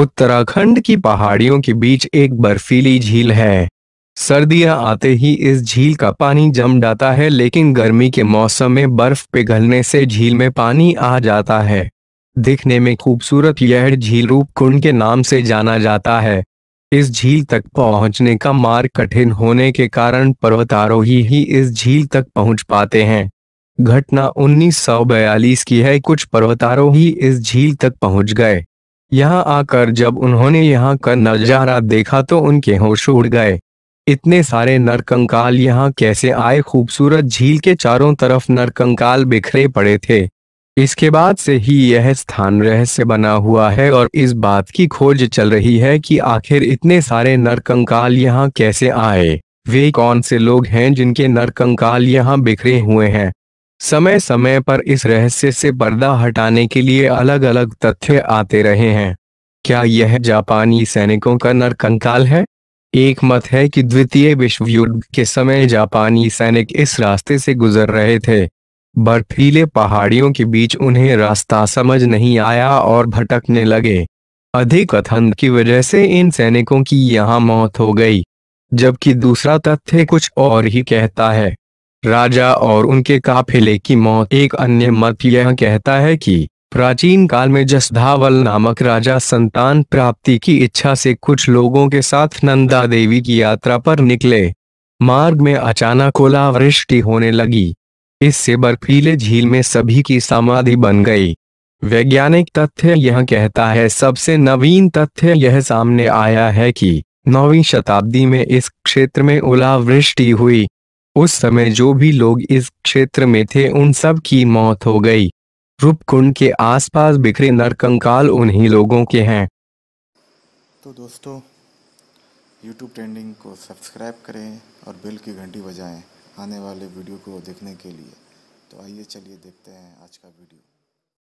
उत्तराखंड की पहाड़ियों के बीच एक बर्फीली झील है सर्दियां आते ही इस झील का पानी जम जाता है लेकिन गर्मी के मौसम में बर्फ पिघलने से झील में पानी आ जाता है दिखने में खूबसूरत यह झील रूप कुंड के नाम से जाना जाता है इस झील तक पहुंचने का मार्ग कठिन होने के कारण पर्वतारोही ही इस झील तक पहुंच पाते हैं घटना 1942 की है कुछ पर्वतारोही इस झील तक पहुंच गए यहाँ आकर जब उन्होंने यहाँ का नजारा देखा तो उनके होश उड़ गए इतने सारे नरकंकाल यहाँ कैसे आए खूबसूरत झील के चारों तरफ नरकंकाल बिखरे पड़े थे इसके बाद से ही यह स्थान रहस्य बना हुआ है और इस बात की खोज चल रही है कि आखिर इतने सारे नरकंकाल यहाँ कैसे आए वे कौन से लोग हैं जिनके नरकंकाल यहाँ बिखरे हुए हैं समय समय पर इस रहस्य से पर्दा हटाने के लिए अलग अलग तथ्य आते रहे हैं क्या यह जापानी सैनिकों का नरकंकाल है एक मत है कि द्वितीय विश्व युद्ध के समय जापानी सैनिक इस रास्ते से गुजर रहे थे बर्फीले पहाड़ियों के बीच उन्हें रास्ता समझ नहीं आया और भटकने लगे अधिक अथंध की वजह से इन सैनिकों की यहां मौत हो गई जबकि दूसरा तथ्य कुछ और ही कहता है राजा और उनके काफिले की मौत एक अन्य मत यह कहता है कि प्राचीन काल में जसधावल नामक राजा संतान प्राप्ति की इच्छा से कुछ लोगों के साथ नंदा देवी की यात्रा पर निकले मार्ग में अचानक ओलावृष्टि होने लगी इससे बर्फीले झील में सभी की समाधि बन गई वैज्ञानिक तथ्य यह कहता है सबसे नवीन तथ्य यह सामने आया है कि नौवीं शताब्दी में इस क्षेत्र में ओलावृष्टि हुई उस समय जो भी लोग इस क्षेत्र में थे उन सब की मौत हो गई रूपकुंड के आसपास बिखरे नरकंकाल उन्हीं लोगों के हैं तो दोस्तों YouTube ट्रेंडिंग को सब्सक्राइब करें और बेल की घंटी बजाएं आने वाले वीडियो को देखने के लिए तो आइए चलिए देखते हैं आज का वीडियो